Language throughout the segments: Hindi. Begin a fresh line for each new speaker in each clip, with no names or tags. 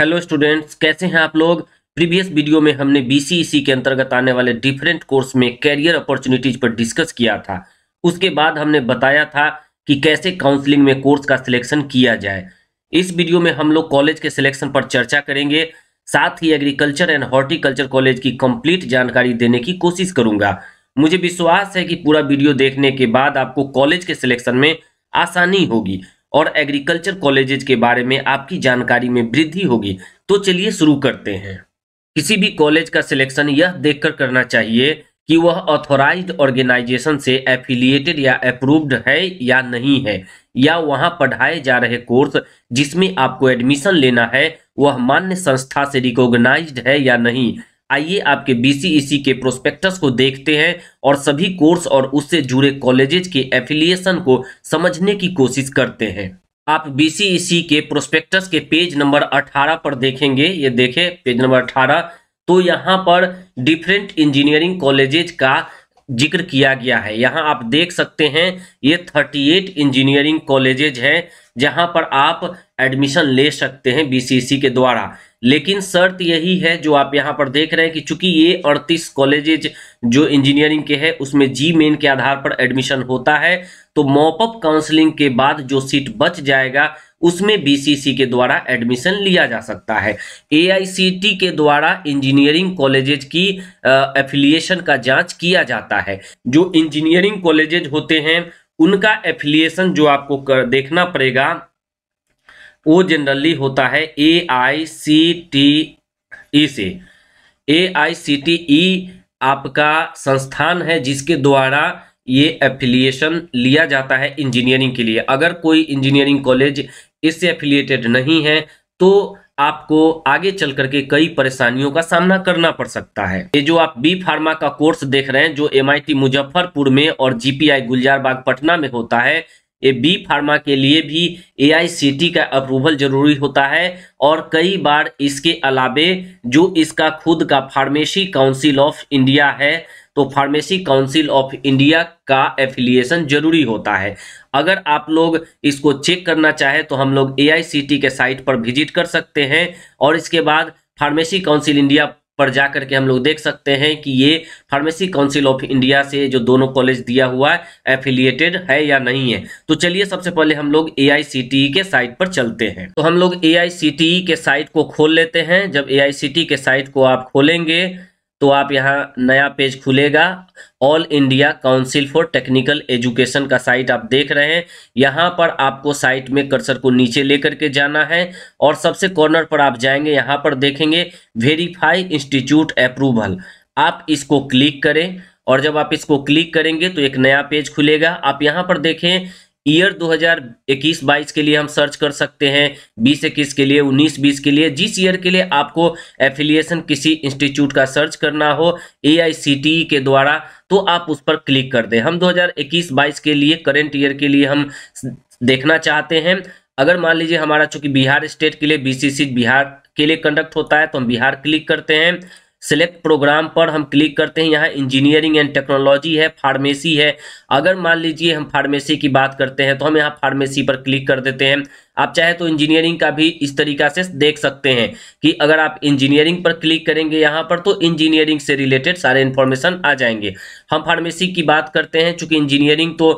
हेलो स्टूडेंट्स कैसे हैं आप लोग प्रीवियस वीडियो में हमने बीसीईसी e के अंतर्गत आने वाले डिफरेंट कोर्स में कैरियर अपॉर्चुनिटीज पर डिस्कस किया था उसके बाद हमने बताया था कि कैसे काउंसलिंग में कोर्स का सिलेक्शन किया जाए इस वीडियो में हम लोग कॉलेज के सिलेक्शन पर चर्चा करेंगे साथ ही एग्रीकल्चर एंड हॉर्टिकल्चर कॉलेज की कम्प्लीट जानकारी देने की कोशिश करूंगा मुझे विश्वास है कि पूरा वीडियो देखने के बाद आपको कॉलेज के सिलेक्शन में आसानी होगी और एग्रीकल्चर कॉलेजेज के बारे में आपकी जानकारी में वृद्धि होगी तो चलिए शुरू करते हैं किसी भी कॉलेज का सिलेक्शन यह देखकर करना चाहिए कि वह ऑथोराइज ऑर्गेनाइजेशन से एफिलिएटेड या अप्रूव्ड है या नहीं है या वहां पढ़ाए जा रहे कोर्स जिसमें आपको एडमिशन लेना है वह मान्य संस्था से रिकॉग्नाइज्ड है या नहीं आइए आपके बीसीईसी e के प्रोस्पेक्टस को देखते हैं और सभी कोर्स और उससे जुड़े कॉलेजेज के एफिलिएशन को समझने की कोशिश करते हैं आप बीसीईसी e के प्रोस्पेक्टस के पेज नंबर 18 पर देखेंगे ये देखें पेज नंबर 18 तो यहाँ पर डिफरेंट इंजीनियरिंग कॉलेजेज का जिक्र किया गया है यहाँ आप देख सकते हैं ये 38 इंजीनियरिंग कॉलेजेज हैं जहाँ पर आप एडमिशन ले सकते हैं बीसीसी के द्वारा लेकिन शर्त यही है जो आप यहाँ पर देख रहे हैं कि चूंकि ये 38 कॉलेजेज जो इंजीनियरिंग के हैं उसमें जी मेन के आधार पर एडमिशन होता है तो मॉपअप काउंसलिंग के बाद जो सीट बच जाएगा उसमें बीसीसी के द्वारा एडमिशन लिया जा सकता है एआईसीटी के द्वारा इंजीनियरिंग कॉलेजेज की एफिलिएशन का जांच किया जाता है जो इंजीनियरिंग कॉलेजेज होते हैं उनका एफिलिएशन जो आपको कर, देखना पड़ेगा वो जनरली होता है ए आई सी टी ई से ए आई सी टी ई आपका संस्थान है जिसके द्वारा ये एफिलिएशन लिया जाता है इंजीनियरिंग के लिए अगर कोई इंजीनियरिंग कॉलेज इससे एफिलिएटेड नहीं है तो आपको आगे चल करके कई परेशानियों का सामना करना पड़ सकता है ये जो आप बी फार्मा का कोर्स देख रहे हैं जो एम मुजफ्फरपुर में और जीपीआई गुलजारबाग पटना में होता है ये बी फार्मा के लिए भी ए का अप्रूवल जरूरी होता है और कई बार इसके अलावे जो इसका खुद का फार्मेसी काउंसिल ऑफ इंडिया है तो फार्मेसी काउंसिल ऑफ इंडिया का एफिलिएशन जरूरी होता है अगर आप लोग इसको चेक करना चाहे तो हम लोग ए के साइट पर विजिट कर सकते हैं और इसके बाद फार्मेसी काउंसिल इंडिया पर जा करके हम लोग देख सकते हैं कि ये फार्मेसी काउंसिल ऑफ इंडिया से जो दोनों कॉलेज दिया हुआ है एफिलिएटेड है या नहीं है तो चलिए सबसे पहले हम लोग ए के साइट पर चलते हैं तो हम लोग ए के साइट को खोल लेते हैं जब ए के साइट को आप खोलेंगे तो आप यहाँ नया पेज खुलेगा all India council for technical education का साइट आप देख रहे हैं यहाँ पर आपको साइट में कर्सर को नीचे लेकर के जाना है और सबसे कॉर्नर पर आप जाएंगे यहाँ पर देखेंगे वेरीफाई इंस्टीट्यूट अप्रूवल आप इसको क्लिक करें और जब आप इसको क्लिक करेंगे तो एक नया पेज खुलेगा आप यहाँ पर देखें ईयर 2021-22 के लिए हम सर्च कर सकते हैं बीस इक्कीस के लिए 19-20 के लिए जिस ईयर के लिए आपको एफिलिएशन किसी इंस्टीट्यूट का सर्च करना हो ए e के द्वारा तो आप उस पर क्लिक कर दें हम 2021-22 के लिए करेंट ईयर के लिए हम देखना चाहते हैं अगर मान लीजिए हमारा चूंकि बिहार स्टेट के लिए बी बिहार के लिए कंडक्ट होता है तो हम बिहार क्लिक करते हैं सेलेक्ट प्रोग्राम पर हम क्लिक करते हैं यहाँ इंजीनियरिंग एंड टेक्नोलॉजी है फार्मेसी है अगर मान लीजिए हम फार्मेसी की बात करते हैं तो हम यहाँ फार्मेसी पर क्लिक कर देते हैं आप चाहे तो इंजीनियरिंग का भी इस तरीका से देख सकते हैं कि अगर आप इंजीनियरिंग पर क्लिक करेंगे यहाँ पर तो इंजीनियरिंग से रिलेटेड सारे इन्फॉर्मेशन आ जाएंगे हम फार्मेसी की बात करते हैं चूंकि इंजीनियरिंग तो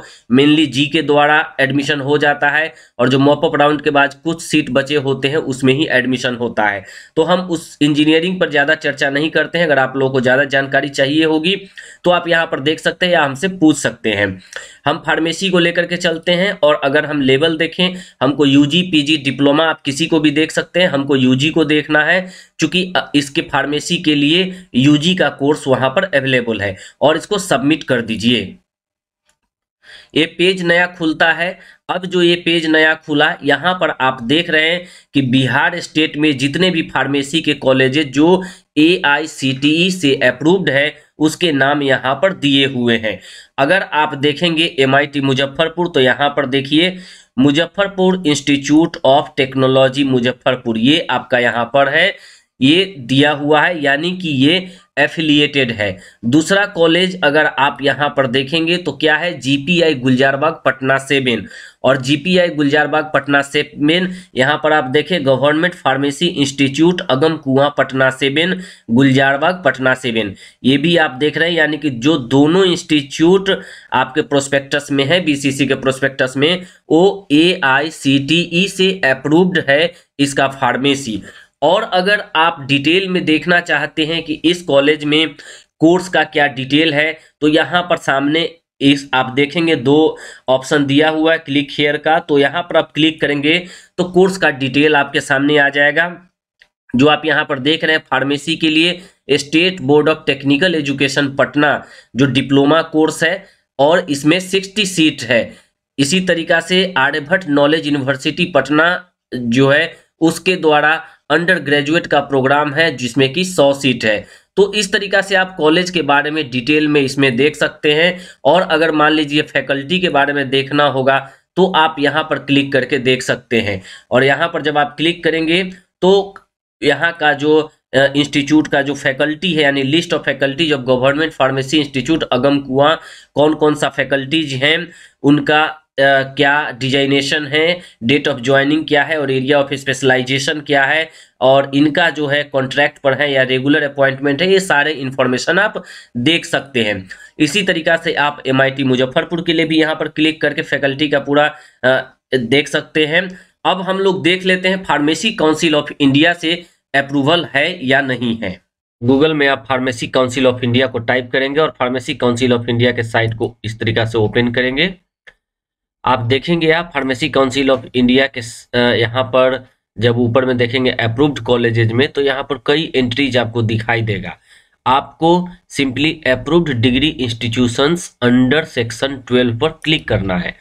मेनली जी के द्वारा एडमिशन हो जाता है और जो मॉपअप राउंड के बाद कुछ सीट बचे होते हैं उसमें ही एडमिशन होता है तो हम उस इंजीनियरिंग पर ज़्यादा चर्चा नहीं करते हैं अगर आप लोगों को ज़्यादा जानकारी चाहिए होगी तो आप यहाँ पर देख सकते हैं या हमसे पूछ सकते हैं हम फार्मेसी को लेकर के चलते हैं और अगर हम लेवल देखें हमको यूजी पीजी डिप्लोमा आप किसी को भी देख सकते हैं हमको यूजी को देखना है चूंकि इसके फार्मेसी के लिए यूजी का कोर्स वहां पर अवेलेबल है और इसको सबमिट कर दीजिए ये पेज नया खुलता है अब जो ये पेज नया खुला यहाँ पर आप देख रहे हैं कि बिहार स्टेट में जितने भी फार्मेसी के कॉलेजेज जो ए e से अप्रूव्ड है उसके नाम यहाँ पर दिए हुए हैं अगर आप देखेंगे एम मुजफ्फरपुर तो यहाँ पर देखिए Muzaffarpur institute of technology Muzaffarpur ये आपका यहाँ पर है ये दिया हुआ है यानी कि ये एफिलिएटेड है दूसरा कॉलेज अगर आप यहाँ पर देखेंगे तो क्या है जीपीआई गुलजारबाग पटना सेवेन और जीपीआई गुलजारबाग पटना सेवेन यहाँ पर आप देखें government pharmacy institute Agam Kuan Patna seven Gulzarbagh Patna seven ये भी आप देख रहे हैं यानी कि जो दोनों इंस्टीट्यूट आपके प्रोस्पेक्टस में है सी के प्रोस्पेक्टस में वो ए आई सी टी ई से अप्रूव्ड है इसका फार्मेसी और अगर आप डिटेल में देखना चाहते हैं कि इस कॉलेज में कोर्स का क्या डिटेल है तो यहाँ पर सामने इस आप देखेंगे दो ऑप्शन दिया हुआ है क्लिक हेयर का तो यहाँ पर आप क्लिक करेंगे तो कोर्स का डिटेल आपके सामने आ जाएगा जो आप यहाँ पर देख रहे हैं फार्मेसी के लिए state board of technical education Patna जो डिप्लोमा कोर्स है और इसमें सिक्सटी सीट है इसी तरीका से आर्यभट्ट नॉलेज यूनिवर्सिटी पटना जो है उसके द्वारा अंडर ग्रेजुएट का प्रोग्राम है जिसमें कि सौ सीट है तो इस तरीका से आप कॉलेज के बारे में डिटेल में इसमें देख सकते हैं और अगर मान लीजिए फैकल्टी के बारे में देखना होगा तो आप यहाँ पर क्लिक करके देख सकते हैं और यहाँ पर जब आप क्लिक करेंगे तो यहाँ का जो इंस्टीट्यूट का जो फैकल्टी है यानी list of faculties of government pharmacy institute Agam Kuan कौन कौन सा फैकल्टीज हैं उनका क्या डिजाइनेशन है डेट ऑफ ज्वाइनिंग क्या है और एरिया ऑफ स्पेशलाइजेशन क्या है और इनका जो है कॉन्ट्रैक्ट पर है या रेगुलर अपॉइंटमेंट है ये सारे इन्फॉर्मेशन आप देख सकते हैं इसी तरीका से आप एम मुजफ्फरपुर के लिए भी यहाँ पर क्लिक करके फैकल्टी का पूरा देख सकते हैं अब हम लोग देख लेते हैं फार्मेसी काउंसिल ऑफ इंडिया से अप्रूवल है या नहीं है गूगल में आप फार्मेसी काउंसिल ऑफ इंडिया को टाइप करेंगे और फार्मेसी काउंसिल ऑफ इंडिया के साइट को इस तरीका से ओपन करेंगे आप देखेंगे आप फार्मेसी काउंसिल ऑफ इंडिया के यहाँ पर जब ऊपर में देखेंगे अप्रूव्ड कॉलेजेज में तो यहाँ पर कई एंट्रीज आपको दिखाई देगा आपको simply approved degree institutions under section twelve पर क्लिक करना है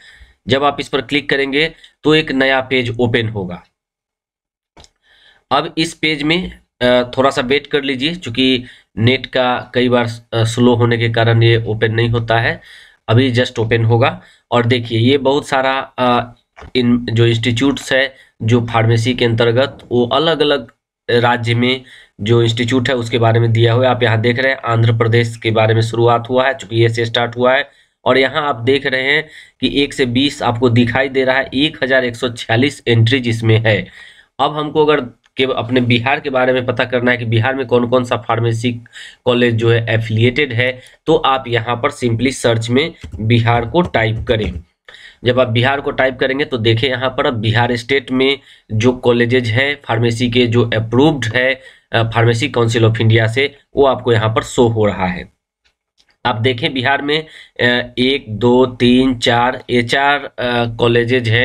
जब आप इस पर क्लिक करेंगे तो एक नया पेज ओपन होगा अब इस पेज में थोड़ा सा वेट कर लीजिए चूंकि नेट का कई बार स्लो होने के कारण ये ओपन नहीं होता है अभी जस्ट ओपन होगा और देखिए ये बहुत सारा आ, इन जो इंस्टीट्यूट्स है जो फार्मेसी के अंतर्गत वो अलग अलग राज्य में जो इंस्टीट्यूट है उसके बारे में दिया हुआ है आप यहाँ देख रहे हैं आंध्र प्रदेश के बारे में शुरुआत हुआ है चूंकि ये से स्टार्ट हुआ है और यहाँ आप देख रहे हैं कि एक से बीस आपको दिखाई दे रहा है एक हजार एक सौ छियालीस एंट्रीज इसमें है अब हमको अगर के अपने बिहार के बारे में पता करना है कि बिहार में कौन कौन सा फार्मेसी कॉलेज जो है एफिलिएटेड है तो आप यहाँ पर सिंपली सर्च में बिहार को टाइप करें जब आप बिहार को टाइप करेंगे तो देखें यहाँ पर अब बिहार स्टेट में जो कॉलेजेज है फार्मेसी के जो अप्रूव्ड है फार्मेसी काउंसिल ऑफ इंडिया से वो आपको यहाँ पर शो हो रहा है आप देखें बिहार में एक दो तीन चार ये चार कॉलेजेज है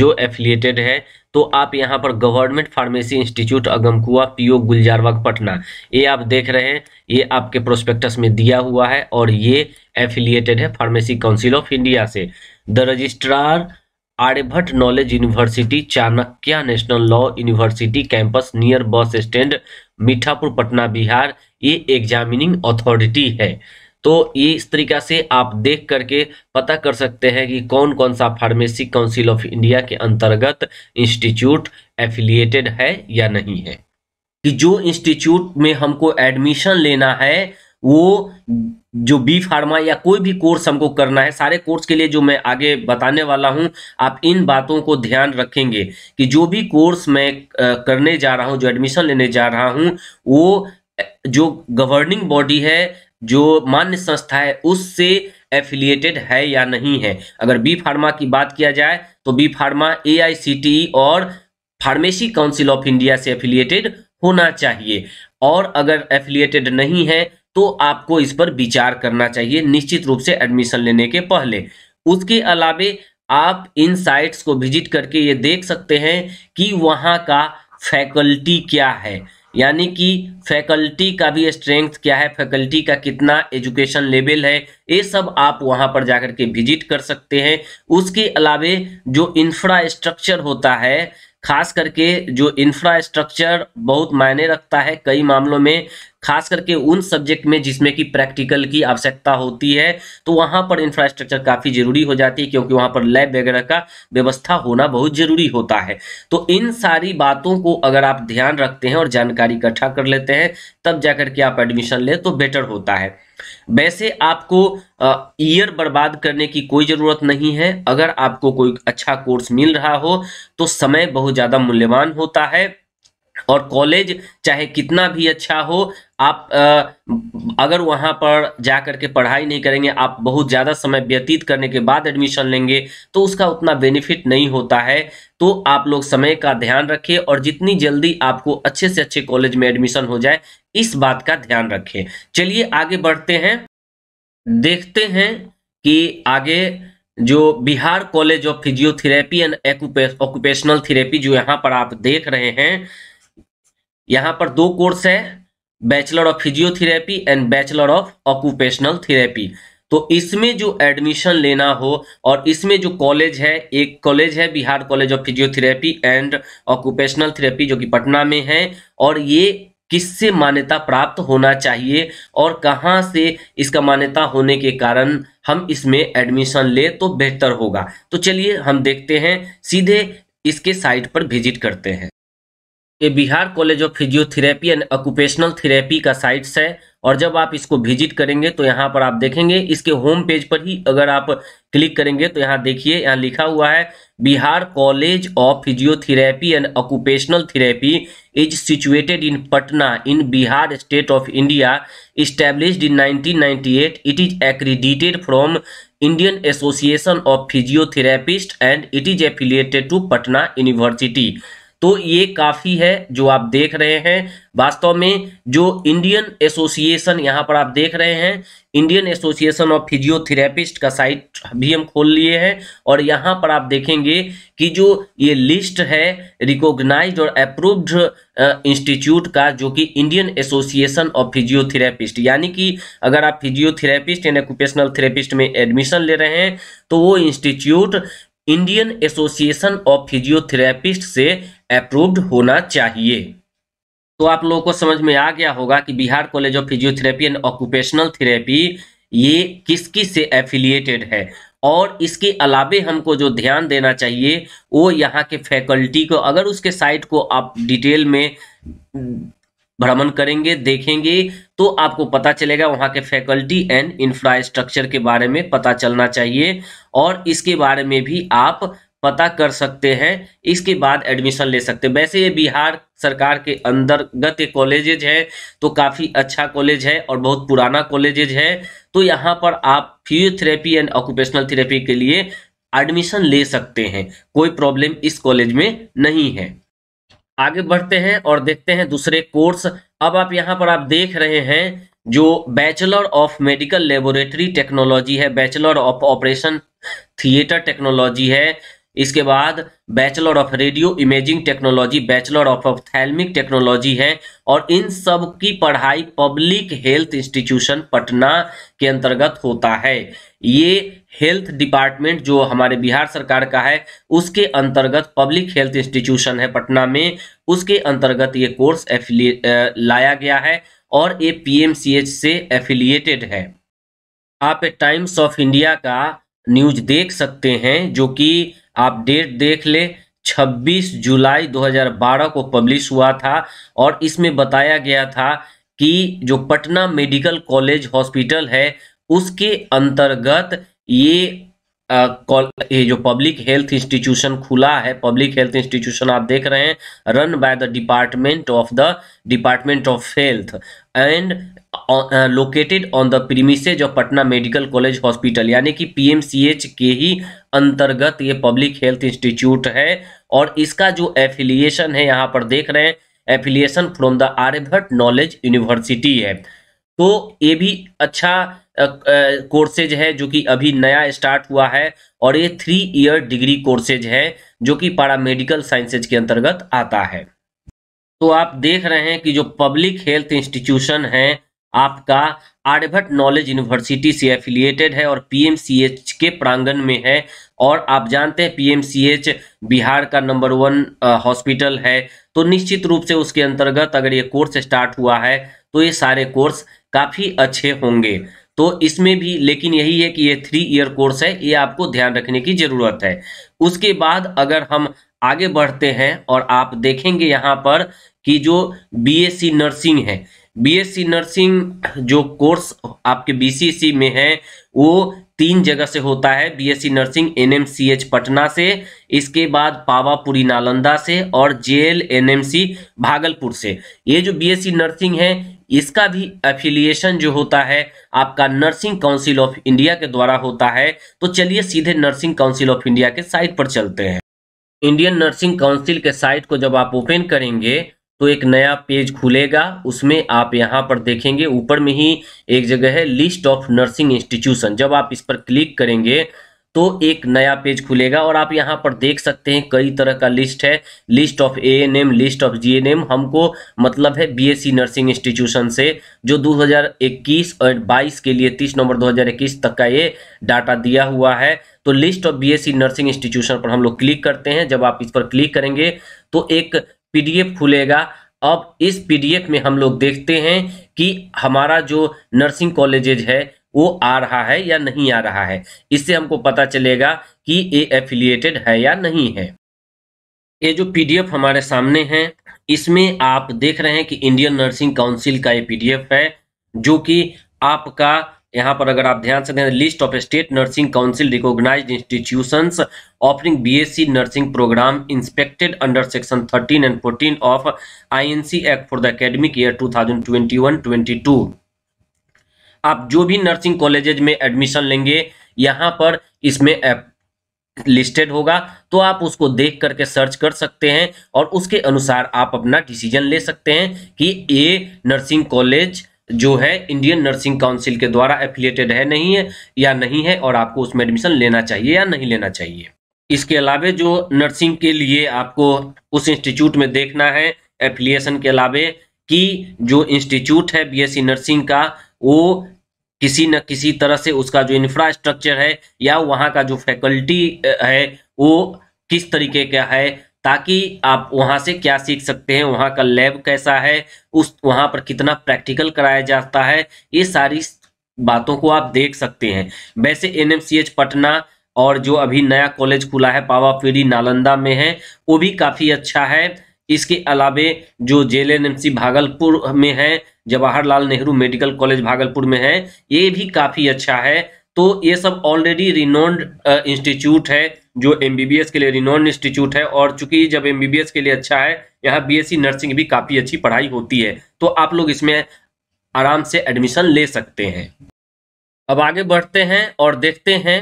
जो एफिलिएटेड है तो आप यहाँ पर government pharmacy institute Agamkuan PO Gulzarbagh Patna ये आप देख रहे हैं ये आपके प्रोस्पेक्टस में दिया हुआ है और ये एफिलिएटेड है फार्मेसी काउंसिल ऑफ इंडिया से the registrar Aryabhatta knowledge university Chanakya national law university campus near bus stand Mithapur Patna Bihar ये एग्जामिनिंग अथॉरिटी है तो ये इस तरीका से आप देख करके पता कर सकते हैं कि कौन कौन सा फार्मेसी काउंसिल ऑफ इंडिया के अंतर्गत इंस्टीट्यूट एफिलिएटेड है या नहीं है कि जो इंस्टीट्यूट में हमको एडमिशन लेना है वो जो बी फार्मा या कोई भी कोर्स हमको करना है सारे कोर्स के लिए जो मैं आगे बताने वाला हूं आप इन बातों को ध्यान रखेंगे कि जो भी कोर्स मैं करने जा रहा हूं जो एडमिशन लेने जा रहा हूं वो जो गवर्निंग बॉडी है जो मान्य संस्था है उससे एफिलिएटेड है या नहीं है अगर बी फार्मा की बात किया जाए तो बी फार्मा ए और फार्मेसी काउंसिल ऑफ इंडिया से एफिलिएटेड होना चाहिए और अगर एफिलिएटेड नहीं है तो आपको इस पर विचार करना चाहिए निश्चित रूप से एडमिशन लेने के पहले उसके अलावे आप इन साइट्स को विजिट करके ये देख सकते हैं कि वहाँ का फैकल्टी क्या है यानी कि फैकल्टी का भी स्ट्रेंथ क्या है फैकल्टी का कितना एजुकेशन लेवल है ये सब आप वहां पर जाकर के विजिट कर सकते हैं उसके अलावे जो इंफ्रास्ट्रक्चर होता है खास करके जो इंफ्रास्ट्रक्चर बहुत मायने रखता है कई मामलों में खास करके उन सब्जेक्ट में जिसमें कि प्रैक्टिकल की आवश्यकता होती है तो वहाँ पर इंफ्रास्ट्रक्चर काफ़ी ज़रूरी हो जाती है क्योंकि वहाँ पर लैब वगैरह का व्यवस्था होना बहुत ज़रूरी होता है तो इन सारी बातों को अगर आप ध्यान रखते हैं और जानकारी इकट्ठा कर लेते हैं तब जाकर के आप एडमिशन लें तो बेटर होता है वैसे आपको ईयर बर्बाद करने की कोई ज़रूरत नहीं है अगर आपको कोई अच्छा कोर्स मिल रहा हो तो समय बहुत ज़्यादा मूल्यवान होता है और कॉलेज चाहे कितना भी अच्छा हो आप आ, अगर वहाँ पर जा कर के पढ़ाई नहीं करेंगे आप बहुत ज़्यादा समय व्यतीत करने के बाद एडमिशन लेंगे तो उसका उतना बेनिफिट नहीं होता है तो आप लोग समय का ध्यान रखें और जितनी जल्दी आपको अच्छे से अच्छे कॉलेज में एडमिशन हो जाए इस बात का ध्यान रखें चलिए आगे बढ़ते हैं देखते हैं कि आगे जो Bihar college of physiotherapy and occupational therapy जो यहाँ पर आप देख रहे हैं यहाँ पर दो कोर्स है bachelor of physiotherapy and bachelor of occupational therapy तो इसमें जो एडमिशन लेना हो और इसमें जो कॉलेज है एक कॉलेज है Bihar college of physiotherapy and occupational therapy जो कि पटना में है और ये किससे मान्यता प्राप्त होना चाहिए और कहाँ से इसका मान्यता होने के कारण हम इसमें एडमिशन ले तो बेहतर होगा तो चलिए हम देखते हैं सीधे इसके साइट पर विजिट करते हैं ये Bihar college of physiotherapy and occupational therapy का साइट्स है और जब आप इसको विजिट करेंगे तो यहाँ पर आप देखेंगे इसके होम पेज पर ही अगर आप क्लिक करेंगे तो यहाँ देखिए यहाँ लिखा हुआ है Bihar college of physiotherapy and occupational therapy is situated in Patna in Bihar state of India establish in 1998 it is accredited from Indian association of physiotherapist and it is affiliated to Patna university तो ये काफ़ी है जो आप देख रहे हैं वास्तव में जो इंडियन एसोसिएशन यहाँ पर आप देख रहे हैं इंडियन एसोसिएशन ऑफ फिजियोथेरेपिस्ट का साइट भी हम खोल लिए हैं और यहाँ पर आप देखेंगे कि जो ये लिस्ट है रिकॉग्नाइज्ड और अप्रूव्ड इंस्टीट्यूट का जो कि इंडियन एसोसिएशन ऑफ फिजियोथेरेपिस्ट यानी कि अगर आप फिजियोथेरेपिस्ट एंड ऑक्यूपेशनल थेरेपिस्ट में एडमिशन ले रहे हैं तो वो institute Indian association of physiotherapist से अप्रूव्ड होना चाहिए तो आप लोगों को समझ में आ गया होगा कि Bihar college of physiotherapy and occupational therapy ये किस किस से एफिलिएटेड है और इसके अलावे हमको जो ध्यान देना चाहिए वो यहाँ के फैकल्टी को अगर उसके साइट को आप डिटेल में भ्रमण करेंगे देखेंगे तो आपको पता चलेगा वहाँ के फैकल्टी एंड इंफ्रास्ट्रक्चर के बारे में पता चलना चाहिए और इसके बारे में भी आप पता कर सकते हैं इसके बाद एडमिशन ले सकते हैं वैसे ये बिहार सरकार के अंतर्गत ये कॉलेजेज है तो काफ़ी अच्छा कॉलेज है और बहुत पुराना कॉलेजेज है तो यहाँ पर आप फिजियोथेरेपी एंड ऑक्यूपेशनल थेरेपी के लिए एडमिशन ले सकते हैं कोई प्रॉब्लम इस कॉलेज में नहीं है आगे बढ़ते हैं और देखते हैं दूसरे कोर्स अब आप यहाँ पर आप देख रहे हैं जो bachelor of medical laboratory technology है bachelor of operation theatre technology है इसके बाद bachelor of radio imaging technology bachelor of ophthalmic technology है और इन सब की पढ़ाई पब्लिक हेल्थ इंस्टीट्यूशन पटना के अंतर्गत होता है ये हेल्थ डिपार्टमेंट जो हमारे बिहार सरकार का है उसके अंतर्गत पब्लिक हेल्थ इंस्टीट्यूशन है पटना में उसके अंतर्गत ये कोर्स लाया गया है और ये पी से एफिलिएटेड है आप टाइम्स ऑफ इंडिया का न्यूज देख सकते हैं जो कि आप डेट देख ले 26 जुलाई 2012 को पब्लिश हुआ था और इसमें बताया गया था कि जो पटना मेडिकल कॉलेज हॉस्पिटल है उसके अंतर्गत ये ये जो पब्लिक हेल्थ इंस्टीट्यूशन खुला है पब्लिक हेल्थ इंस्टीट्यूशन आप देख रहे हैं run by the department of the department of health and located on the premises of Patna medical college hospital यानी कि पीएमसीएच के ही अंतर्गत ये पब्लिक हेल्थ इंस्टीट्यूट है और इसका जो एफिलिएशन है यहाँ पर देख रहे हैं affiliation from the Aryabhatta knowledge university है तो ये भी अच्छा कोर्सेज है जो कि अभी नया स्टार्ट हुआ है और ये थ्री ईयर डिग्री कोर्सेज है जो कि पारामेडिकल साइंसेज के अंतर्गत आता है तो आप देख रहे हैं कि जो पब्लिक हेल्थ इंस्टीट्यूशन है आपका आर्यभट नॉलेज यूनिवर्सिटी से एफिलिएटेड है और पीएमसीएच के प्रांगण में है और आप जानते हैं पीएमसीएच बिहार का नंबर वन हॉस्पिटल है तो निश्चित रूप से उसके अंतर्गत अगर ये कोर्स स्टार्ट हुआ है तो ये सारे कोर्स काफ़ी अच्छे होंगे तो इसमें भी लेकिन यही है कि ये थ्री ईयर कोर्स है ये आपको ध्यान रखने की ज़रूरत है उसके बाद अगर हम आगे बढ़ते हैं और आप देखेंगे यहाँ पर कि जो बी नर्सिंग है बीएससी नर्सिंग जो कोर्स आपके बीसीसी में है वो तीन जगह से होता है बीएससी नर्सिंग एनएमसीएच पटना से इसके बाद पावापुरी नालंदा से और जेएल एनएमसी भागलपुर से ये जो बीएससी नर्सिंग है इसका भी एफिलिएशन जो होता है आपका नर्सिंग काउंसिल ऑफ इंडिया के द्वारा होता है तो चलिए सीधे नर्सिंग काउंसिल ऑफ इंडिया के साइट पर चलते हैं इंडियन नर्सिंग काउंसिल के साइट को जब आप ओपन करेंगे तो एक नया पेज खुलेगा उसमें आप यहाँ पर देखेंगे ऊपर में ही एक जगह है लिस्ट ऑफ नर्सिंग इंस्टीट्यूशन जब आप इस पर क्लिक करेंगे तो एक नया पेज खुलेगा और आप यहां पर देख सकते हैं कई तरह का लिस्ट है list of A N M list of G N M हमको मतलब है बीएससी नर्सिंग इंस्टीट्यूशन से जो 2021 और 22 के लिए 30 नवंबर 2021 तक का ये डाटा दिया हुआ है तो list of BSc nursing institution पर हम लोग क्लिक करते हैं जब आप इस पर क्लिक करेंगे तो एक पीडीएफ खुलेगा अब इस पीडीएफ में हम लोग देखते हैं कि हमारा जो नर्सिंग कॉलेजेज है वो आ रहा है या नहीं आ रहा है इससे हमको पता चलेगा कि ये एफिलिएटेड है या नहीं है ये जो पीडीएफ हमारे सामने है इसमें आप देख रहे हैं कि इंडियन नर्सिंग काउंसिल का ये पीडीएफ है जो कि आपका यहाँ पर अगर आप ध्यान से दें list of state nursing council recognised institutions offering BSc nursing program inspected under section 13 and 14 of INC act for the academic year 2021-22 आप जो भी नर्सिंग कॉलेजेज में एडमिशन लेंगे यहाँ पर इसमें लिस्टेड होगा तो आप उसको देख करके सर्च कर सकते हैं और उसके अनुसार आप अपना डिसीजन ले सकते हैं कि ए नर्सिंग कॉलेज जो है इंडियन नर्सिंग काउंसिल के द्वारा एफिलिएटेड है नहीं है या नहीं है और आपको उसमें एडमिशन लेना चाहिए या नहीं लेना चाहिए इसके अलावे जो नर्सिंग के लिए आपको उस इंस्टीट्यूट में देखना है एफिलिएशन के अलावे कि जो इंस्टीट्यूट है बीएससी नर्सिंग का वो किसी न किसी तरह से उसका जो इंफ्रास्ट्रक्चर है या वहाँ का जो फैकल्टी है वो किस तरीके का है ताकि आप वहाँ से क्या सीख सकते हैं वहाँ का लैब कैसा है उस वहाँ पर कितना प्रैक्टिकल कराया जाता है ये सारी बातों को आप देख सकते हैं वैसे एन पटना और जो अभी नया कॉलेज खुला है पावापीरी नालंदा में है वो भी काफ़ी अच्छा है इसके अलावे जो जे भागलपुर में है जवाहरलाल नेहरू मेडिकल कॉलेज भागलपुर में है ये भी काफ़ी अच्छा है तो ये सब ऑलरेडी रिनोन्ड इंस्टीट्यूट है जो एम के लिए रिनोन्ड इंस्टीट्यूट है और चूंकि जब एम के लिए अच्छा है यहाँ बी नर्सिंग भी काफ़ी अच्छी पढ़ाई होती है तो आप लोग इसमें आराम से एडमिशन ले सकते हैं अब आगे बढ़ते हैं और देखते हैं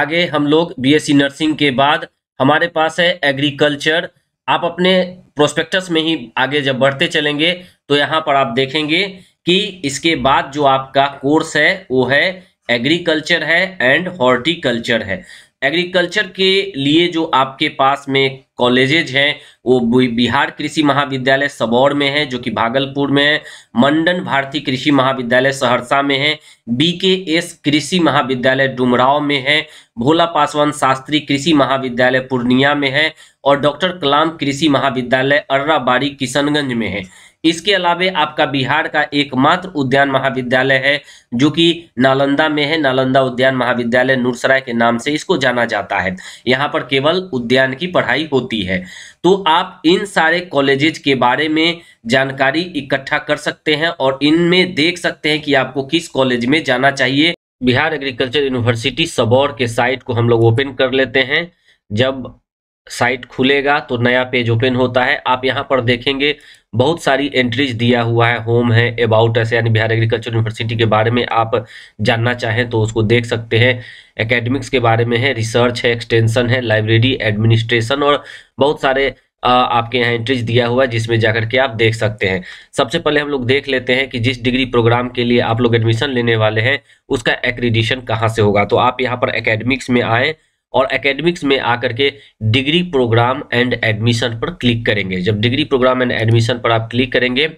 आगे हम लोग बीएससी नर्सिंग के बाद हमारे पास है एग्रीकल्चर आप अपने प्रोस्पेक्टस में ही आगे जब बढ़ते चलेंगे तो यहाँ पर आप देखेंगे कि इसके बाद जो आपका कोर्स है वो है एग्रीकल्चर है एंड हॉर्टिकल्चर है एग्रीकल्चर के लिए जो आपके पास में कॉलेजेज हैं वो बिहार कृषि महाविद्यालय सबौर में है जो कि भागलपुर में है मंडन भारती कृषि महाविद्यालय सहरसा में है बीके एस कृषि महाविद्यालय डुमराव में है भोला पासवान शास्त्री कृषि महाविद्यालय पूर्णिया में है और डॉक्टर कलाम कृषि महाविद्यालय अर्राबाड़ी किशनगंज में है इसके अलावा आपका बिहार का एकमात्र उद्यान महाविद्यालय है जो कि नालंदा में है नालंदा उद्यान महाविद्यालय नूरसराय के नाम से इसको जाना जाता है यहाँ पर केवल उद्यान की पढ़ाई होती है तो आप इन सारे कॉलेजेज के बारे में जानकारी इकट्ठा कर सकते हैं और इनमें देख सकते हैं कि आपको किस कॉलेज में जाना चाहिए बिहार एग्रीकल्चर यूनिवर्सिटी सबौर के साइट को हम लोग ओपन कर लेते हैं जब साइट खुलेगा तो नया पेज ओपन होता है आप यहाँ पर देखेंगे बहुत सारी एंट्रीज दिया हुआ है होम है अबाउट अस यानी बिहार एग्रीकल्चर यूनिवर्सिटी के बारे में आप जानना चाहें तो उसको देख सकते हैं एकेडमिक्स के बारे में है रिसर्च है एक्सटेंशन है लाइब्रेरी एडमिनिस्ट्रेशन और बहुत सारे आपके यहाँ एंट्रीज दिया हुआ है जिसमें जाकर के आप देख सकते हैं सबसे पहले हम लोग देख लेते हैं कि जिस डिग्री प्रोग्राम के लिए आप लोग एडमिशन लेने वाले हैं उसका एक्रीडिशन कहाँ से होगा तो आप यहाँ पर एकेडमिक्स में आएँ और एकेडमिक्स में आकर के डिग्री प्रोग्राम एंड एडमिशन पर क्लिक करेंगे जब डिग्री प्रोग्राम एंड एडमिशन पर आप क्लिक करेंगे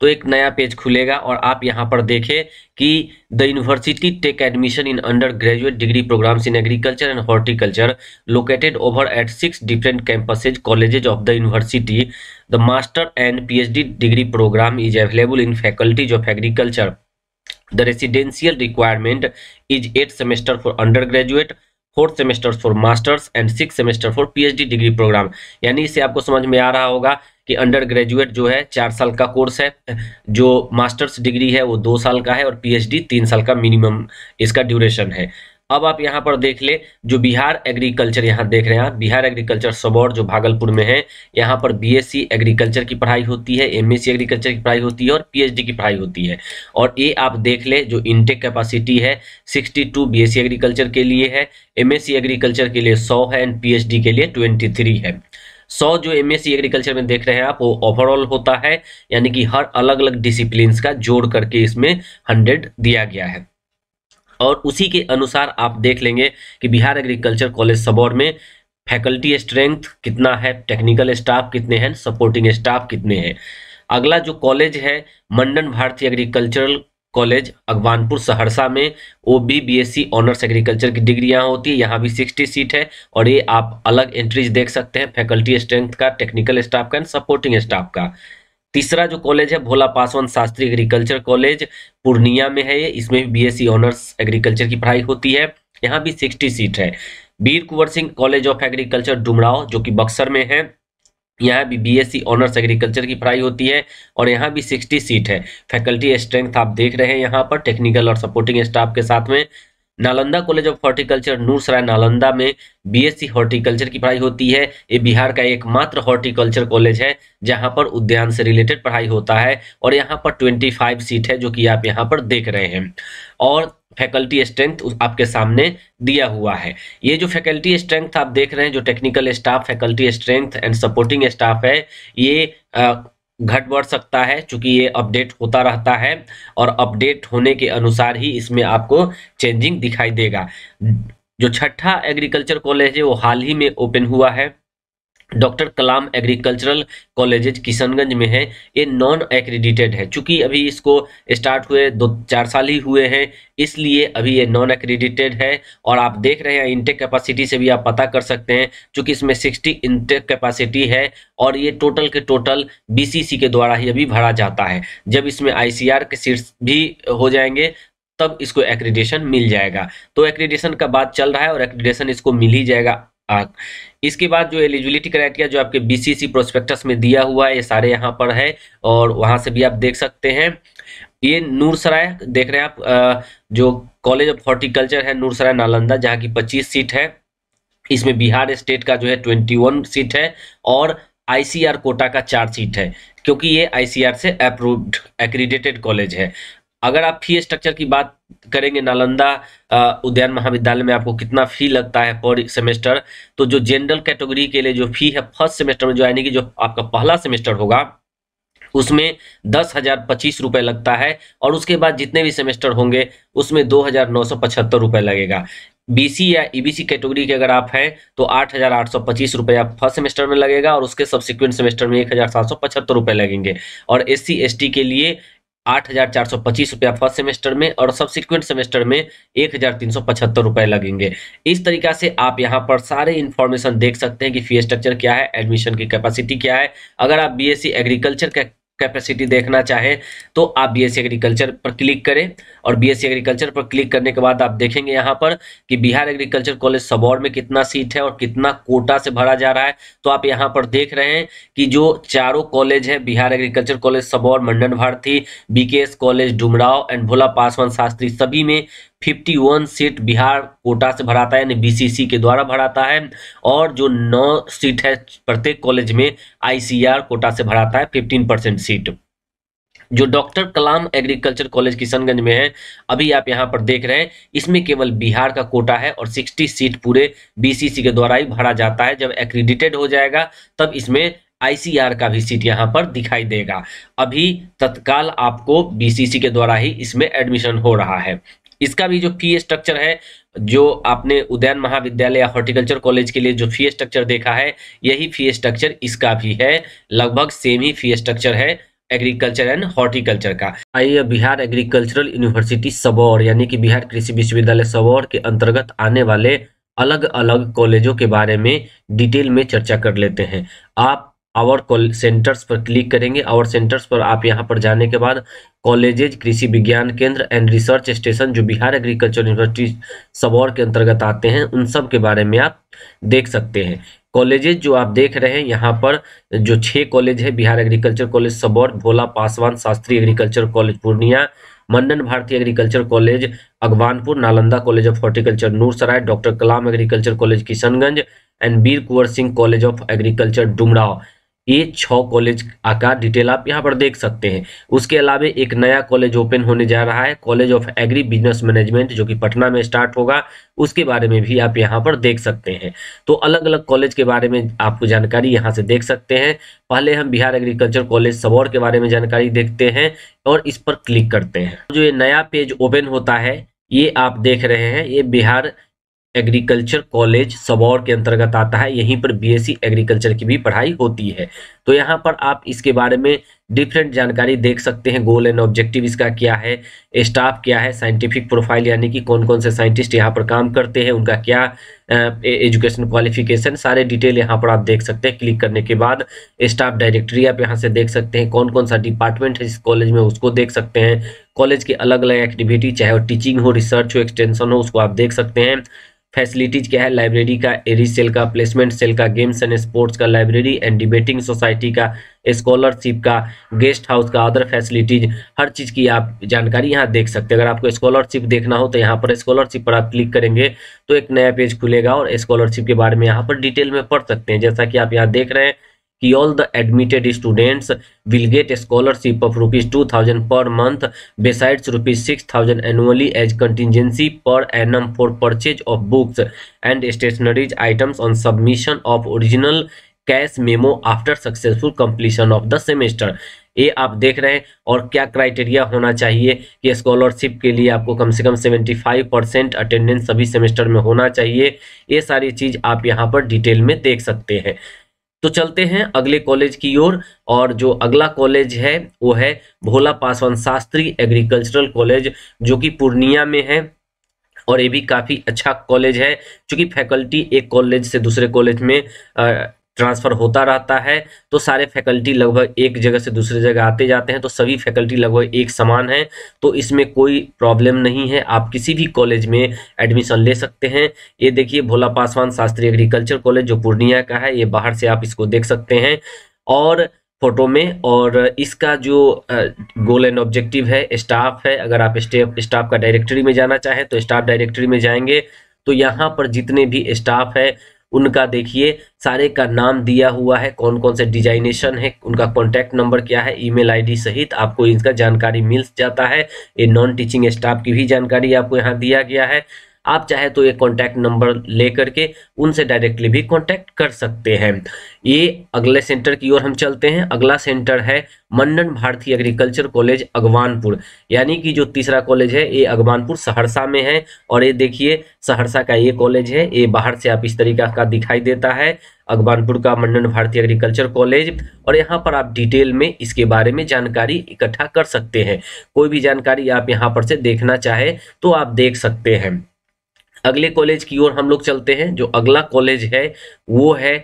तो एक नया पेज खुलेगा और आप यहाँ पर देखें कि the university take admission in undergraduate degree programs in agriculture and horticulture located over eight six different campuses colleges of the university the master and PhD degree program is available in faculties of agriculture the residential requirement is eight semester for undergraduate fourth semester for masters and six semester for PhD degree program यानी इसे आपको समझ में आ रहा होगा कि अंडर ग्रेजुएट जो है चार साल का कोर्स है जो मास्टर्स डिग्री है वो दो साल का है और पीएचडी तीन साल का मिनिमम इसका ड्यूरेशन है अब आप यहाँ पर देख ले जो बिहार एग्रीकल्चर यहाँ देख रहे हैं आप बिहार एग्रीकल्चर सबौर जो भागलपुर में है यहाँ पर बीएससी एग्रीकल्चर की पढ़ाई होती है एमएससी एग्रीकल्चर की पढ़ाई होती है और पीएचडी की पढ़ाई होती है और ये आप देख ले जो इनटेक कैपेसिटी है सिक्सटी टू बीएससी एग्रीकल्चर के लिए है एमएससी एग्रीकल्चर के लिए सौ है एंड पी के लिए ट्वेंटी थ्री है सौ जो एम एग्रीकल्चर में देख रहे हैं आप वो ओवरऑल होता है यानी कि हर अलग अलग डिसिप्लिन का जोड़ करके इसमें हंड्रेड दिया गया है और उसी के अनुसार आप देख लेंगे कि बिहार एग्रीकल्चर कॉलेज सबौर में फैकल्टी स्ट्रेंथ कितना है टेक्निकल स्टाफ कितने हैं सपोर्टिंग स्टाफ कितने हैं अगला जो कॉलेज है मंडन भारतीय एग्रीकल्चरल कॉलेज अगवानपुर सहरसा में O B B S C honours agriculture की डिग्रियां होती है यहाँ भी सिक्सटी सीट है और ये आप अलग एंट्रीज देख सकते हैं फैकल्टी स्ट्रेंथ का टेक्निकल स्टाफ का एंड सपोर्टिंग स्टाफ का तीसरा जो कॉलेज है भोला पासवान शास्त्री एग्रीकल्चर कॉलेज पूर्णिया में है ये इसमें भी बीएससी ऑनर्स एग्रीकल्चर की पढ़ाई होती है यहाँ भी सिक्सटी सीट है Veer Kunwar Singh college of agriculture Dumraon जो कि बक्सर में है यहाँ भी बीएससी ऑनर्स एग्रीकल्चर की पढ़ाई होती है और यहाँ भी 60 सीट है फैकल्टी स्ट्रेंथ आप देख रहे हैं यहाँ पर टेक्निकल और सपोर्टिंग स्टाफ के साथ में Nalanda college of horticulture Noorsarai Nalanda में बीएससी हॉर्टिकल्चर की पढ़ाई होती है ये बिहार का एकमात्र हॉर्टिकल्चर कॉलेज है जहां पर उद्यान से रिलेटेड पढ़ाई होता है और यहां पर 25 सीट है जो कि आप यहां पर देख रहे हैं और फैकल्टी स्ट्रेंथ आपके सामने दिया हुआ है ये जो फैकल्टी स्ट्रेंथ आप देख रहे हैं जो technical staff faculty strength and supporting staff है ये घट बढ़ सकता है क्योंकि ये अपडेट होता रहता है और अपडेट होने के अनुसार ही इसमें आपको चेंजिंग दिखाई देगा जो छठा एग्रीकल्चर कॉलेज है वो हाल ही में ओपन हुआ है doctor Kalam agricultural colleges Kishanganj में है ये नॉन एक्रीडिटेड है चूंकि अभी इसको स्टार्ट हुए दो चार साल ही हुए हैं इसलिए अभी ये नॉन एक्रीडिटेड है और आप देख रहे हैं इनटेक कैपेसिटी से भी आप पता कर सकते हैं चूंकि इसमें 60 इनटेक कैपेसिटी है और ये टोटल के टोटल बी के द्वारा ही अभी भरा जाता है जब इसमें आई के सीट्स भी हो जाएंगे तब इसको एक्रीडेशन मिल जाएगा तो एक्रीडेशन का बात चल रहा है और एक्रीडेशन इसको मिल ही जाएगा इसके बाद जो एलिजिबिलिटी क्राइटेरिया जो आपके बीसीसी प्रोस्पेक्टस में दिया हुआ है ये सारे यहाँ पर है और वहाँ से भी आप देख सकते हैं ये नूरसराय देख रहे हैं आप जो कॉलेज ऑफ हॉर्टिकल्चर है नूरसराय नालंदा जहाँ की पच्चीस सीट है इसमें बिहार स्टेट का जो है वन सीट है और आईसीआर कोटा का चार सीट है क्योंकि ये आईसीआर से अप्रूव्ड एक्रीडेटेड कॉलेज है अगर आप फी स्ट्रक्चर की बात करेंगे नालंदा उद्यान महाविद्यालय में आपको कितना फी लगता है पर सेमेस्टर तो जो जनरल कैटेगरी के लिए जो फी है फर्स्ट सेमेस्टर में जो यानी कि जो आपका पहला सेमेस्टर होगा उसमें दस हजार पच्चीस रुपये लगता है और उसके बाद जितने भी सेमेस्टर होंगे उसमें दो हजार नौ सौ पचहत्तर रुपये लगेगा बीसी या ईबीसी e कैटेगरी के अगर आप हैं तो आठ हजार आठ सौ पच्चीस रुपये आप फर्स्ट सेमेस्टर में लगेगा और उसके सब्सिक्वेंट सेमेस्टर में एक हजार सात सौ पचहत्तर रुपये लगेंगे और एस सी एस टी के लिए आठ हजार चार सौ पच्चीस रुपया फर्स्ट सेमेस्टर में और सबसिक्वेंट सेमेस्टर में एक हजार तीन सौ पचहत्तर रुपए लगेंगे इस तरीका से आप यहाँ पर सारे इन्फॉर्मेशन देख सकते हैं कि फी स्ट्रक्चर क्या है एडमिशन की कैपेसिटी क्या है अगर आप बीएससी एग्रीकल्चर का कैपेसिटी देखना चाहें तो आप बीएससी एग्रीकल्चर e पर क्लिक करें और बीएससी एग्रीकल्चर पर क्लिक करने के बाद आप देखेंगे यहाँ पर कि बिहार एग्रीकल्चर कॉलेज सबौर में कितना सीट है और कितना कोटा से भरा जा रहा है तो आप यहाँ पर देख रहे हैं कि जो चारों कॉलेज है Bihar agriculture college Sabour Mandan Bharti BKS college Dumraon and Bhola Paswan Shastri सभी में 51 सीट बिहार कोटा से भराता है यानी बीसीसी के द्वारा भराता है और जो नौ सीट है प्रत्येक कॉलेज में आईसीआर कोटा से भराता है 15 परसेंट सीट जो doctor Kalam agriculture college Kishanganj में है अभी आप यहाँ पर देख रहे हैं इसमें केवल बिहार का कोटा है और 60 सीट पूरे बीसीसी के द्वारा ही भरा जाता है जब एक्रीडिटेड हो जाएगा तब इसमें आईसीआर का भी सीट यहाँ पर दिखाई देगा अभी तत्काल आपको बीसीसी के द्वारा ही इसमें एडमिशन हो रहा है इसका भी जो फी स्ट्रक्चर है जो आपने उदयन महाविद्यालय या हॉर्टिकल्चर कॉलेज के लिए जो फी स्ट्रक्चर देखा है यही फी स्ट्रक्चर इसका भी है लगभग सेम ही फी स्ट्रक्चर है एग्रीकल्चर एंड हॉर्टिकल्चर का आइए बिहार एग्रीकल्चरल यूनिवर्सिटी सबौर यानी कि बिहार कृषि विश्वविद्यालय सबौर के अंतर्गत आने वाले अलग अलग कॉलेजों के बारे में डिटेल में चर्चा कर लेते हैं आप आवर सेंटर्स पर क्लिक करेंगे आवर सेंटर्स पर आप यहां पर जाने के बाद कॉलेजेज कृषि विज्ञान केंद्र एंड रिसर्च स्टेशन जो बिहार एग्रीकल्चर यूनिवर्सिटी सबौर के अंतर्गत आते हैं उन सब के बारे में आप देख सकते हैं कॉलेजेज जो आप देख रहे हैं यहाँ पर जो छह कॉलेज है Bihar agriculture college Sabour Bhola Paswan Shastri agriculture college Purnia Mandan Bharti agriculture college Agwanpur Nalanda college of horticulture Noorsarai doctor Kalam agriculture college Kishanganj and Bir Kunwar Singh college of agriculture Dumraon ये छ कॉलेज का डिटेल आप यहाँ पर देख सकते हैं उसके अलावा एक नया कॉलेज ओपन होने जा रहा है college of agribusiness management जो कि पटना में स्टार्ट होगा उसके बारे में भी आप यहाँ पर देख सकते हैं तो अलग अलग कॉलेज के बारे में आपको जानकारी यहाँ से देख सकते हैं पहले हम बिहार एग्रीकल्चर कॉलेज सबौर के बारे में जानकारी देखते हैं और इस पर क्लिक करते हैं जो ये नया पेज ओपन होता है ये आप देख रहे हैं ये बिहार एग्रीकल्चर कॉलेज सबौर के अंतर्गत आता है यहीं पर बीएससी e एग्रीकल्चर की भी पढ़ाई होती है तो यहाँ पर आप इसके बारे में डिफरेंट जानकारी देख सकते हैं गोल एंड ऑब्जेक्टिव इसका क्या है स्टाफ क्या है साइंटिफिक प्रोफाइल यानी कि कौन कौन से साइंटिस्ट यहाँ पर काम करते हैं उनका क्या एजुकेशन क्वालिफिकेशन सारे डिटेल यहाँ पर आप देख सकते हैं क्लिक करने के बाद स्टाफ डायरेक्टरी आप यहाँ से देख सकते हैं कौन कौन सा डिपार्टमेंट है इस कॉलेज में उसको देख सकते हैं कॉलेज के अलग अलग एक्टिविटी चाहे वो टीचिंग हो रिसर्च हो एक्सटेंशन हो उसको आप देख सकते हैं फैसिलिटीज क्या है लाइब्रेरी का एरी सेल का प्लेसमेंट सेल का गेम्स एंड स्पोर्ट्स का लाइब्रेरी एंड डिबेटिंग सोसाइटी का स्कॉलरशिप का गेस्ट हाउस का अदर फैसिलिटीज हर चीज़ की आप जानकारी यहाँ देख सकते हैं अगर आपको स्कॉलरशिप देखना हो तो यहाँ पर स्कॉलरशिप पर आप क्लिक करेंगे तो एक नया पेज खुलेगा और स्कॉलरशिप के बारे में यहाँ पर डिटेल में पढ़ सकते हैं जैसा कि आप यहाँ देख रहे हैं कि all the admitted students will get scholarship of rupees two thousand per month besides rupees six thousand annually as contingency per annum for purchase of books and stationeries items on submission of original cash memo after successful completion of the semester ये आप देख रहे हैं और क्या क्राइटेरिया होना चाहिए कि स्कॉलरशिप के लिए आपको कम से कम 75 परसेंट अटेंडेंस सभी सेमेस्टर में होना चाहिए ये सारी चीज़ आप यहाँ पर डिटेल में देख सकते हैं तो चलते हैं अगले कॉलेज की ओर और, और जो अगला कॉलेज है वो है भोला पासवान शास्त्री एग्रीकल्चरल कॉलेज जो कि पूर्णिया में है और ये भी काफ़ी अच्छा कॉलेज है क्योंकि फैकल्टी एक कॉलेज से दूसरे कॉलेज में ट्रांसफ़र होता रहता है तो सारे फैकल्टी लगभग एक जगह से दूसरे जगह आते जाते हैं तो सभी फैकल्टी लगभग एक समान है तो इसमें कोई प्रॉब्लम नहीं है आप किसी भी कॉलेज में एडमिशन ले सकते हैं ये देखिए भोला पासवान शास्त्री एग्रीकल्चर कॉलेज जो पूर्णिया का है ये बाहर से आप इसको देख सकते हैं और फोटो में और इसका जो गोल एंड ऑब्जेक्टिव है स्टाफ है अगर आप स्टाफ का डायरेक्टरी में जाना चाहें तो स्टाफ डायरेक्टरी में जाएंगे तो यहाँ पर जितने भी स्टाफ है उनका देखिए सारे का नाम दिया हुआ है कौन कौन से डिजाइनेशन है उनका कॉन्टैक्ट नंबर क्या है ईमेल आईडी सहित आपको इसका जानकारी मिल जाता है ये नॉन टीचिंग स्टाफ की भी जानकारी आपको यहाँ दिया गया है आप चाहे तो ये कॉन्टैक्ट नंबर ले करके उनसे डायरेक्टली भी कॉन्टैक्ट कर सकते हैं ये अगले सेंटर की ओर हम चलते हैं अगला सेंटर है मंडन भारतीय एग्रीकल्चर कॉलेज अगवानपुर यानी कि जो तीसरा कॉलेज है ये अगवानपुर सहरसा में है और ये देखिए सहरसा का ये कॉलेज है ये बाहर से आप इस तरीका का दिखाई देता है अगवानपुर का मंडन भारतीय एग्रीकल्चर कॉलेज और यहाँ पर आप डिटेल में इसके बारे में जानकारी इकट्ठा कर सकते हैं कोई भी जानकारी आप यहाँ पर से देखना चाहे तो आप देख सकते हैं अगले कॉलेज की ओर हम लोग चलते हैं जो अगला कॉलेज है वो है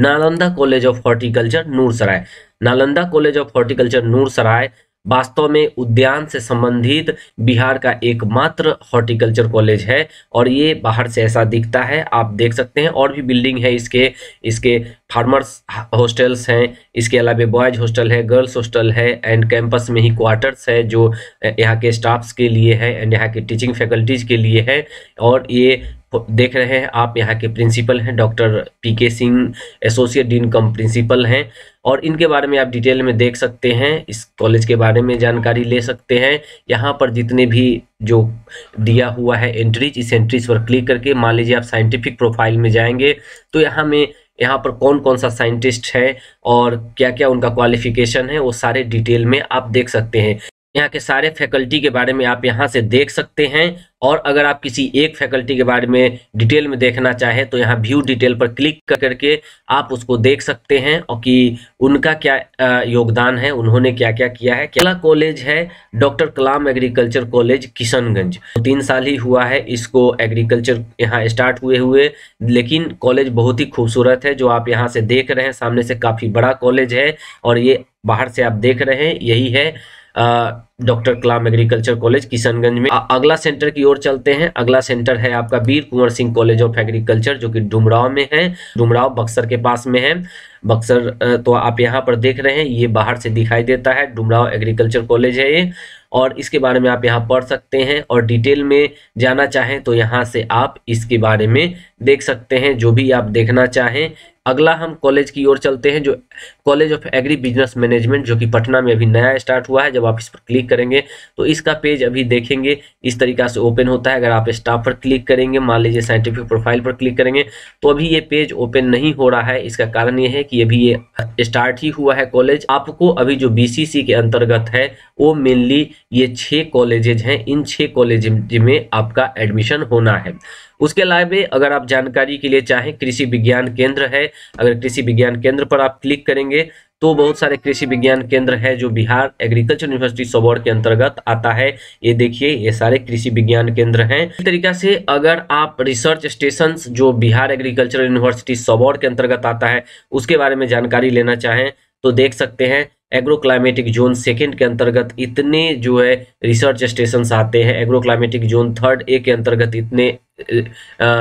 Nalanda college of horticulture Noorsarai Nalanda college of horticulture Noorsarai वास्तव में उद्यान से संबंधित बिहार का एकमात्र हॉर्टिकल्चर कॉलेज है और ये बाहर से ऐसा दिखता है आप देख सकते हैं और भी बिल्डिंग है इसके इसके फार्मर्स हॉस्टल्स हैं इसके अलावा बॉयज हॉस्टल है गर्ल्स हॉस्टल है एंड कैंपस में ही क्वार्टर्स है जो यहाँ के स्टाफ्स के लिए है एंड यहाँ के टीचिंग फैकल्टीज के लिए है और ये देख रहे हैं आप यहाँ के प्रिंसिपल हैं doctor P K Singh associate dean cum principal हैं और इनके बारे में आप डिटेल में देख सकते हैं इस कॉलेज के बारे में जानकारी ले सकते हैं यहाँ पर जितने भी जो दिया हुआ है एंट्रीज इस एंट्रीज पर क्लिक करके मान लीजिए आप साइंटिफिक प्रोफाइल में जाएंगे तो यहाँ में यहाँ पर कौन कौन सा साइंटिस्ट है और क्या क्या उनका क्वालिफिकेशन है वो सारे डिटेल में आप देख सकते हैं यहाँ के सारे फैकल्टी के बारे में आप यहाँ से देख सकते हैं और अगर आप किसी एक फैकल्टी के बारे में डिटेल में देखना चाहे तो यहाँ व्यू डिटेल पर क्लिक कर करके आप उसको देख सकते हैं और कि उनका क्या योगदान है उन्होंने क्या क्या किया है क्या कॉलेज है doctor Kalam agriculture college Kishanganj तीन साल ही हुआ है इसको एग्रीकल्चर यहाँ स्टार्ट हुए हुए लेकिन कॉलेज बहुत ही खूबसूरत है जो आप यहाँ से देख रहे हैं सामने से काफ़ी बड़ा कॉलेज है और ये बाहर से आप देख रहे हैं यही है doctor Kalam agriculture college Kishanganj में अगला सेंटर की ओर चलते हैं अगला सेंटर है आपका Veer Kunwar Singh college of agriculture जो कि डुमराव में है डुमराव बक्सर के पास में है बक्सर तो आप यहाँ पर देख रहे हैं ये बाहर से दिखाई देता है डुमराव एग्रीकल्चर कॉलेज है ये और इसके बारे में आप यहाँ पढ़ सकते हैं और डिटेल में जाना चाहें तो यहाँ से आप इसके बारे में देख सकते हैं जो भी आप देखना चाहें अगला हम कॉलेज की ओर चलते हैं जो college of agribusiness management जो कि पटना में अभी नया स्टार्ट हुआ है जब आप इस पर क्लिक करेंगे तो इसका पेज अभी देखेंगे इस तरीका से ओपन होता है अगर आप स्टाफ पर क्लिक करेंगे मान लीजिए साइंटिफिक प्रोफाइल पर क्लिक करेंगे तो अभी ये पेज ओपन नहीं हो रहा है इसका कारण ये है कि अभी ये स्टार्ट ही हुआ है कॉलेज आपको अभी जो बी के अंतर्गत है वो मेनली ये छः कॉलेजेज हैं इन छः कॉलेज में आपका एडमिशन होना है उसके अलावा अगर आप जानकारी के लिए चाहें कृषि विज्ञान केंद्र है अगर कृषि विज्ञान केंद्र पर आप क्लिक करेंगे तो बहुत सारे कृषि विज्ञान केंद्र है जो बिहार एग्रीकल्चर यूनिवर्सिटी सबौर के अंतर्गत आता है ये देखिए ये सारे कृषि विज्ञान केंद्र हैं इस तरीका से अगर आप रिसर्च स्टेशन जो बिहार एग्रीकल्चर यूनिवर्सिटी सोबौर के अंतर्गत आता है उसके बारे में जानकारी लेना चाहें तो देख सकते हैं एग्रोक्लाइमेटिक जोन सेकेंड के अंतर्गत इतने जो है रिसर्च स्टेशन आते हैं एग्रोक्लाइमेटिक जोन थर्ड ए के अंतर्गत इतने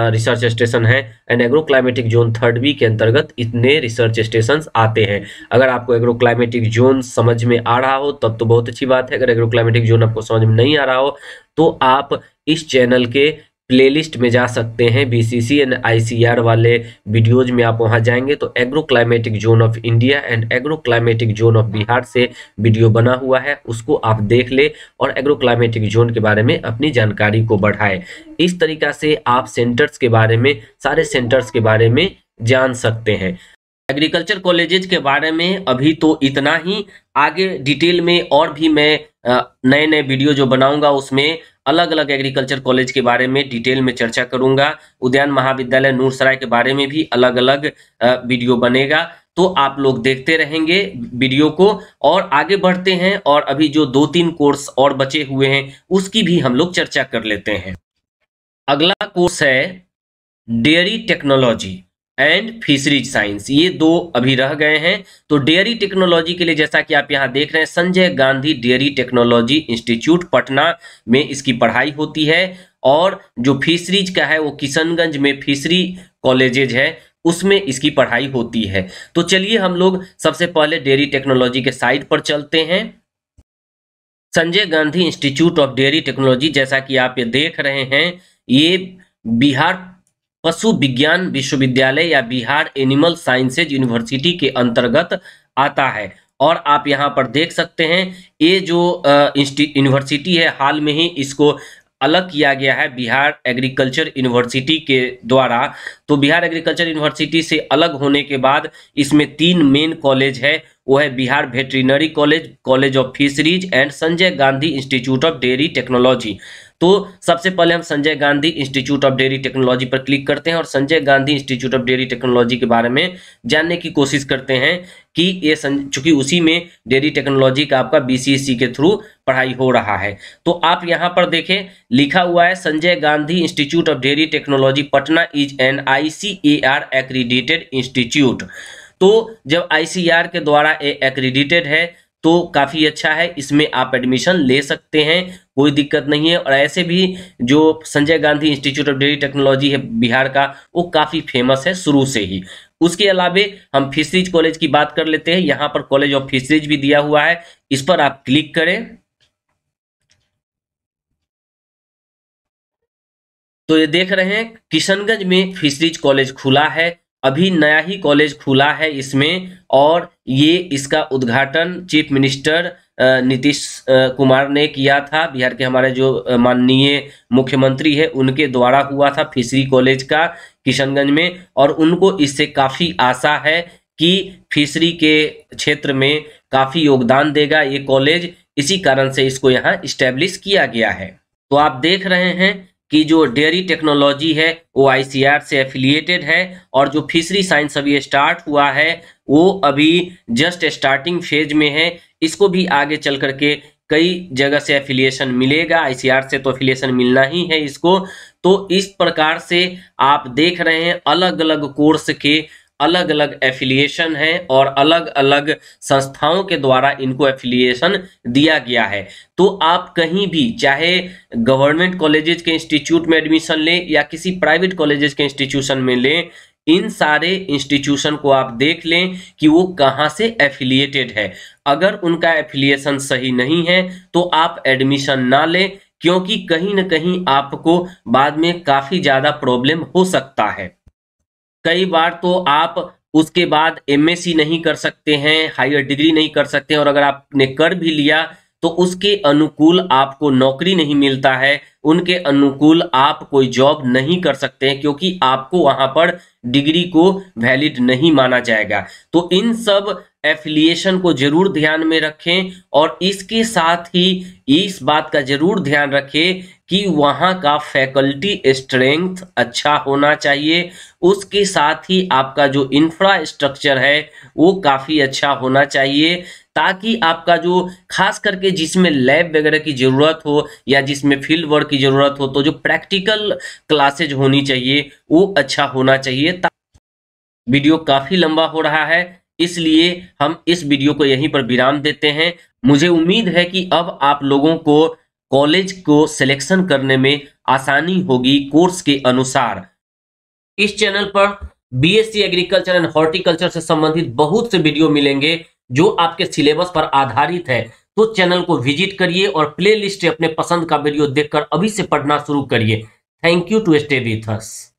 रिसर्च स्टेशन है and agroclimatic zone third B के अंतर्गत इतने रिसर्च स्टेशन आते हैं अगर आपको एग्रोक्लाइमेटिक जोन समझ में आ रहा हो तब तो बहुत अच्छी बात है अगर एग्रोक्लाइमेटिक जोन आपको समझ में नहीं आ रहा हो तो आप इस चैनल के प्लेलिस्ट में जा सकते हैं बीसीसी एंड आईसीआर वाले वीडियोज में आप वहां जाएंगे तो agro climatic zone of India and agro climatic zone of Bihar से वीडियो बना हुआ है उसको आप देख ले और एग्रो क्लाइमेटिक जोन के बारे में अपनी जानकारी को बढ़ाए इस तरीका से आप सेंटर्स के बारे में सारे सेंटर्स के बारे में जान सकते हैं एग्रीकल्चर कॉलेजेज के बारे में अभी तो इतना ही आगे डिटेल में और भी मैं नए नए वीडियो जो बनाऊंगा उसमें अलग अलग एग्रीकल्चर कॉलेज के बारे में डिटेल में चर्चा करूंगा उद्यान महाविद्यालय नूरसराय के बारे में भी अलग अलग वीडियो बनेगा तो आप लोग देखते रहेंगे वीडियो को और आगे बढ़ते हैं और अभी जो दो तीन कोर्स और बचे हुए हैं उसकी भी हम लोग चर्चा कर लेते हैं अगला कोर्स है dairy technology and fisheries science ये दो अभी रह गए हैं तो डेयरी टेक्नोलॉजी के लिए जैसा कि आप यहाँ देख रहे हैं Sanjay Gandhi dairy technology institute Patna में इसकी पढ़ाई होती है और जो फिशरीज का है वो किशनगंज में फिशरी कॉलेजेज है उसमें इसकी पढ़ाई होती है तो चलिए हम लोग सबसे पहले डेयरी टेक्नोलॉजी के साइट पर चलते हैं Sanjay Gandhi institute of dairy technology जैसा कि आप ये देख रहे हैं ये बिहार पशु विज्ञान विश्वविद्यालय या बिहार एनिमल साइंसेज यूनिवर्सिटी के अंतर्गत आता है और आप यहाँ पर देख सकते हैं ये जो यूनिवर्सिटी है हाल में ही इसको अलग किया गया है बिहार एग्रीकल्चर यूनिवर्सिटी के द्वारा तो बिहार एग्रीकल्चर यूनिवर्सिटी से अलग होने के बाद इसमें तीन मेन कॉलेज है वो है Bihar veterinary college college of fisheries and Sanjay Gandhi institute of dairy technology तो सबसे पहले हम Sanjay Gandhi institute of dairy technology पर क्लिक करते हैं और Sanjay Gandhi institute of dairy technology के बारे में जानने की कोशिश करते हैं कि ये चूंकि उसी में डेयरी टेक्नोलॉजी का आपका बी e के थ्रू पढ़ाई हो रहा है तो आप यहाँ पर देखें लिखा हुआ है Sanjay Gandhi institute of dairy technology Patna is an I C A R accredited institute तो जब आईसीआर के द्वारा ये एक्रीडिटेड है तो काफ़ी अच्छा है इसमें आप एडमिशन ले सकते हैं कोई दिक्कत नहीं है और ऐसे भी जो Sanjay Gandhi institute of dairy technology है बिहार का वो काफ़ी फेमस है शुरू से ही उसके अलावे हम फिशरीज कॉलेज की बात कर लेते हैं यहाँ पर कॉलेज ऑफ फिशरीज भी दिया हुआ है इस पर आप क्लिक करें तो ये देख रहे हैं किशनगंज में फिशरीज कॉलेज खुला है अभी नया ही कॉलेज खुला है इसमें और ये इसका उद्घाटन चीफ मिनिस्टर नीतीश कुमार ने किया था बिहार के हमारे जो माननीय मुख्यमंत्री है उनके द्वारा हुआ था फिशरी कॉलेज का किशनगंज में और उनको इससे काफ़ी आशा है कि फिशरी के क्षेत्र में काफ़ी योगदान देगा ये कॉलेज इसी कारण से इसको यहाँ इस्टेब्लिश किया गया है तो आप देख रहे हैं कि जो डेयरी टेक्नोलॉजी है वो आईसीआर से एफिलिएटेड है और जो फिशरी साइंस अभी स्टार्ट हुआ है वो अभी जस्ट स्टार्टिंग फेज में है इसको भी आगे चल करके कई जगह से एफिलिएशन मिलेगा आईसीआर से तो एफिलिएशन मिलना ही है इसको तो इस प्रकार से आप देख रहे हैं अलग अलग कोर्स के अलग अलग एफिलिएशन हैं और अलग अलग संस्थाओं के द्वारा इनको एफिलिएशन दिया गया है तो आप कहीं भी चाहे गवर्नमेंट कॉलेजेस के इंस्टीट्यूट में एडमिशन लें या किसी प्राइवेट कॉलेजेस के इंस्टीट्यूशन में लें इन सारे इंस्टीट्यूशन को आप देख लें कि वो कहाँ से एफिलिएटेड है अगर उनका एफिलिएशन सही नहीं है तो आप एडमिशन ना लें क्योंकि कहीं ना कहीं आपको बाद में काफ़ी ज़्यादा प्रॉब्लम हो सकता है कई बार तो आप उसके बाद एमएससी नहीं कर सकते हैं हायर डिग्री नहीं कर सकते और अगर आपने कर भी लिया तो उसके अनुकूल आपको नौकरी नहीं मिलता है उनके अनुकूल आप कोई जॉब नहीं कर सकते हैं क्योंकि आपको वहां पर डिग्री को वैलिड नहीं माना जाएगा तो इन सब एफिलिएशन को जरूर ध्यान में रखें और इसके साथ ही इस बात का जरूर ध्यान रखें कि वहाँ का फैकल्टी स्ट्रेंथ अच्छा होना चाहिए उसके साथ ही आपका जो इंफ्रास्ट्रक्चर है वो काफ़ी अच्छा होना चाहिए ताकि आपका जो खास करके जिसमें लैब वगैरह की ज़रूरत हो या जिसमें फील्ड वर्क की ज़रूरत हो तो जो प्रैक्टिकल क्लासेज होनी चाहिए वो अच्छा होना चाहिए वीडियो काफ़ी लंबा हो रहा है इसलिए हम इस वीडियो को यहीं पर विराम देते हैं मुझे उम्मीद है कि अब आप लोगों को कॉलेज को सिलेक्शन करने में आसानी होगी कोर्स के अनुसार इस चैनल पर बीएससी एग्रीकल्चर एंड हॉर्टिकल्चर से संबंधित बहुत से वीडियो मिलेंगे जो आपके सिलेबस पर आधारित है तो चैनल को विजिट करिए और प्लेलिस्ट अपने पसंद का वीडियो देखकर अभी से पढ़ना शुरू करिए thank you to stay with has